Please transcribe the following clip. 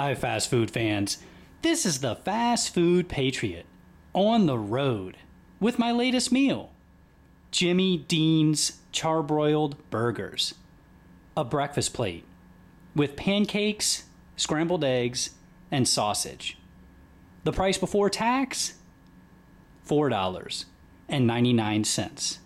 Hi, fast food fans. This is the Fast Food Patriot on the road with my latest meal Jimmy Dean's Charbroiled Burgers, a breakfast plate with pancakes, scrambled eggs, and sausage. The price before tax? $4.99.